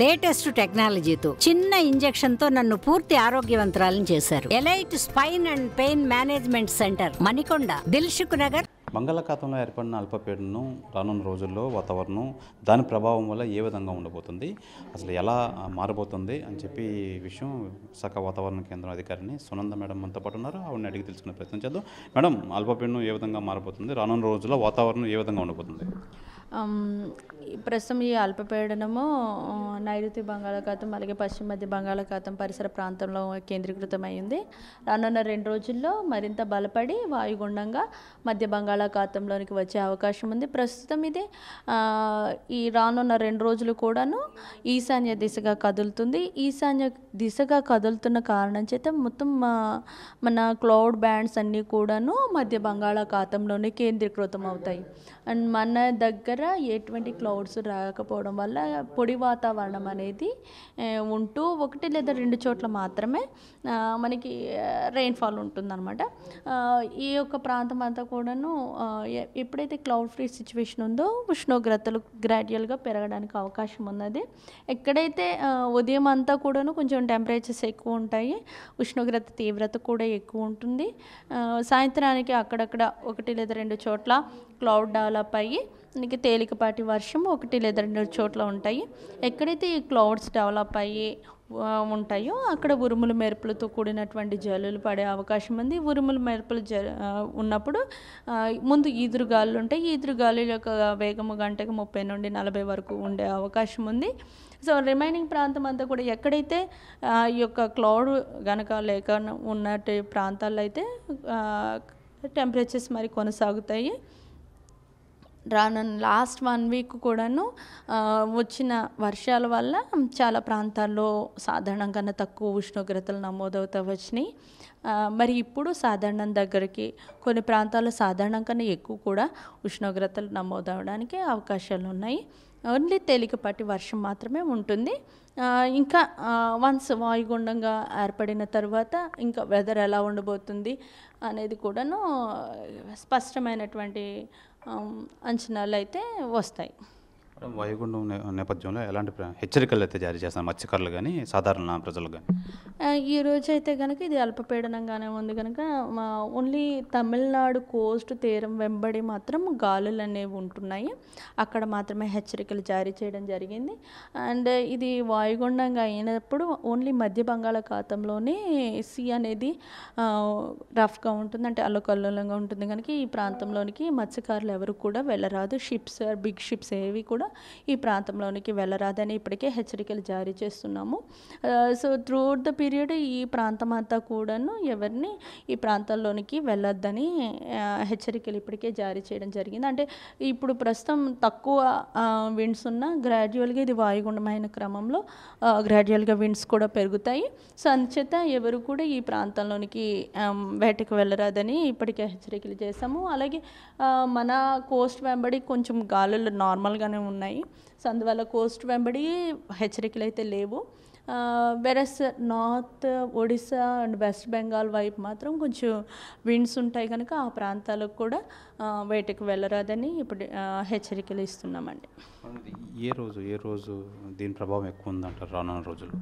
latest టెక్నాలజీతో చిన్న injection తో నన్ను పూర్తి ఆరోగ్యవంతరాలను చేశారు elite spine and pain management centre Manikonda Dilsukh Nagar బంగాళాఖాతంలో ఏర్పడిన అల్పపీడనం రానున్న రోజుల్లో వాతావరణం దాని ప్రభావం వల్ల ఏ విధంగా ఉండబోతుంది అసలు ఎలా మారబోతుంది అని చెప్పి విషయం విశాఖ వాతావరణ కేంద్రం అధికారిని సునంద మేడం మనతో పాటు ఉన్నారు ఆవిడని అడిగి తెలుసుకునే ప్రయత్నం చేద్దాం మేడం అల్పపీడనం ఏ విధంగా మారబోతుంది రానున్న రోజుల్లో వాతావరణం ఏ విధంగా ఉండబోతుంది ప్రస్తుతం ఈ అల్పపీడనము నైరుతి బంగాళాఖాతం అలాగే పశ్చిమ మధ్య బంగాళాఖాతం పరిసర ప్రాంతంలో కేంద్రీకృతమైంది రానున్న రెండు రోజుల్లో మరింత బలపడి వాయుగుండంగా మధ్య బంగాళాఖాతంలోనికి వచ్చే అవకాశం ఉంది ప్రస్తుతం ఇది ఈ రానున్న రెండు రోజులు కూడాను ఈశాన్య దిశగా కదులుతుంది ఈశాన్య దిశగా కదులుతున్న కారణం చేత మొత్తం మన క్లౌడ్ బ్యాండ్స్ అన్నీ కూడాను మధ్య బంగాళాఖాతంలోనే కేంద్రీకృతం అవుతాయి అండ్ మన దగ్గర ఎటువంటి క్లౌడ్ క్లౌడ్స్ రాకపోవడం వల్ల పొడి వాతావరణం అనేది ఉంటూ ఒకటి లేదా రెండు చోట్ల మాత్రమే మనకి రెయిన్ఫాల్ ఉంటుందన్నమాట ఈ యొక్క ప్రాంతం అంతా కూడాను ఎప్పుడైతే క్లౌడ్ ఫ్రీ సిచ్యువేషన్ ఉందో ఉష్ణోగ్రతలు గ్రాడ్యువల్గా పెరగడానికి అవకాశం ఉన్నది ఎక్కడైతే ఉదయం అంతా కూడాను కొంచెం టెంపరేచర్స్ ఎక్కువ ఉంటాయి ఉష్ణోగ్రత తీవ్రత కూడా ఎక్కువ ఉంటుంది సాయంత్రానికి అక్కడక్కడ ఒకటి లేదా రెండు చోట్ల క్లౌడ్ డెవలప్ అయ్యి మనకి తేలికపాటి వర్షం ఒకటి లేదా రెండు చోట్ల ఉంటాయి ఎక్కడైతే ఈ క్లౌడ్స్ డెవలప్ అయ్యి ఉంటాయో అక్కడ ఉరుములు మెరుపులతో కూడినటువంటి జల్లులు పడే అవకాశం ఉంది ఉరుములు మెరుపులు జ ఉన్నప్పుడు ముందు ఈదురుగాలు ఉంటాయి ఈదురు ఈదురుగాలు యొక్క వేగము గంటకు ముప్పై నుండి నలభై వరకు ఉండే అవకాశం ఉంది సో రిమైనింగ్ ప్రాంతం అంతా కూడా ఎక్కడైతే ఈ యొక్క క్లౌడ్ గనక లేక ఉన్నటి ప్రాంతాల్లో అయితే టెంపరేచర్స్ మరి కొనసాగుతాయి రానున్న లాస్ట్ వన్ వీక్ కూడాను వచ్చిన వర్షాల వల్ల చాలా ప్రాంతాల్లో సాధారణం కన్నా తక్కువ ఉష్ణోగ్రతలు నమోదవుతూ వచ్చినాయి మరి ఇప్పుడు సాధారణం దగ్గరికి కొన్ని ప్రాంతాల్లో సాధారణం కన్నా ఎక్కువ కూడా ఉష్ణోగ్రతలు నమోదవడానికి అవకాశాలు ఉన్నాయి ఓన్లీ తేలికపాటి వర్షం మాత్రమే ఉంటుంది ఇంకా వన్స్ వాయుగుండంగా ఏర్పడిన తర్వాత ఇంకా వెదర్ ఎలా ఉండబోతుంది అనేది కూడాను స్పష్టమైనటువంటి అంచనాలు అయితే వస్తాయి వాయుగుండం నేపథ్యంలో ఎలాంటి హెచ్చరికలు అయితే జారీ చేస్తారు మత్స్యకారులు కానీ సాధారణ ప్రజలు కానీ ఈ రోజు అయితే కనుక ఇది అల్పపీడనంగానే ఉంది కనుక మా ఓన్లీ తమిళనాడు కోస్ట్ తీరం వెంబడి మాత్రం గాలులు అనేవి ఉంటున్నాయి అక్కడ మాత్రమే హెచ్చరికలు జారీ చేయడం జరిగింది అండ్ ఇది వాయుగుండంగా అయినప్పుడు ఓన్లీ మధ్య బంగాళాఖాతంలోనే సీ అనేది రఫ్గా ఉంటుంది అంటే అల్లకల్లంగా ఉంటుంది కనుక ఈ ప్రాంతంలోనికి మత్స్యకారులు ఎవరు కూడా వెళ్ళరాదు షిప్స్ బిగ్ షిప్స్ ఏవి కూడా ఈ ప్రాంతంలోనికి వెళ్ళరాదని ఇప్పటికే హెచ్చరికలు జారీ చేస్తున్నాము సో త్రూఅవుట్ ద పీరియడ్ ఈ ప్రాంతం అంతా కూడాను ఎవరిని ఈ ప్రాంతాల్లోనికి వెళ్ళొద్దని హెచ్చరికలు ఇప్పటికే జారీ చేయడం జరిగింది అంటే ఇప్పుడు ప్రస్తుతం తక్కువ విండ్స్ ఉన్న గ్రాడ్యువల్గా ఇది వాయుగుండమైన క్రమంలో గ్రాడ్యువల్గా విండ్స్ కూడా పెరుగుతాయి సో అందుచేత ఎవరు కూడా ఈ ప్రాంతంలోనికి వేటకు వెళ్ళరాదని ఇప్పటికే హెచ్చరికలు చేశాము అలాగే మన కోస్ట్ వెంబడి కొంచెం గాలులు నార్మల్గానే ఉన్నాయి ఉన్నాయి సో అందువల్ల కోస్ట్ వెంబడి హెచ్చరికలు అయితే లేవు వెరస్ నార్త్ ఒడిస్సా అండ్ వెస్ట్ బెంగాల్ వైపు మాత్రం కొంచెం విండ్స్ ఉంటాయి కనుక ఆ ప్రాంతాలకు కూడా బయటకు వెళ్ళరాదని ఇప్పుడు హెచ్చరికలు ఇస్తున్నామండి ఏ రోజు ఏ రోజు దీని ప్రభావం ఎక్కువ ఉందంటారు రానున్న రోజులు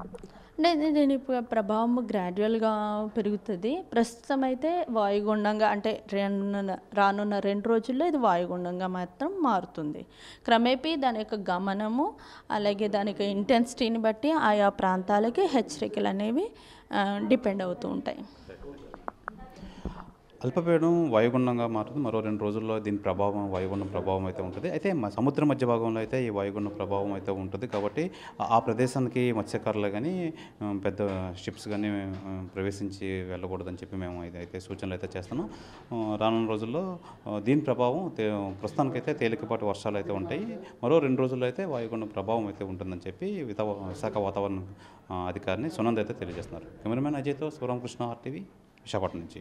అంటే దీని ప్రభావం గ్రాడ్యువల్గా పెరుగుతుంది ప్రస్తుతం అయితే వాయుగుండంగా అంటే రెండు రానున్న రెండు రోజుల్లో ఇది వాయుగుండంగా మాత్రం మారుతుంది క్రమేపీ దాని యొక్క గమనము అలాగే దాని యొక్క ఇంటెన్సిటీని బట్టి ఆయా ప్రాంతం ప్రాంతాలకి హెచ్చరికలు అనేవి డిపెండ్ అవుతూ ఉంటాయి అల్పపీడనం వాయుగుండంగా మారుతుంది మరో రెండు రోజుల్లో దీని ప్రభావం వాయుగుండం ప్రభావం అయితే ఉంటుంది అయితే సముద్ర మధ్య భాగంలో అయితే ఈ వాయుగుండం ప్రభావం అయితే ఉంటుంది కాబట్టి ఆ ప్రదేశానికి మత్స్యకారులు కానీ పెద్ద షిప్స్ కానీ ప్రవేశించి వెళ్ళకూడదని చెప్పి మేము అయితే సూచనలు అయితే చేస్తున్నాం రానున్న రోజుల్లో దీని ప్రభావం ప్రస్తుతానికైతే తేలికపాటి వర్షాలు అయితే ఉంటాయి మరో రెండు రోజుల్లో అయితే వాయుగుండం ప్రభావం అయితే ఉంటుందని చెప్పి విశాఖ వాతావరణ అధికారిని సునంద్ అయితే తెలియజేస్తున్నారు కెమెరామెన్ అజయ్తో శివరామకృష్ణ ఆర్టీవీ విశాఖపట్నం నుంచి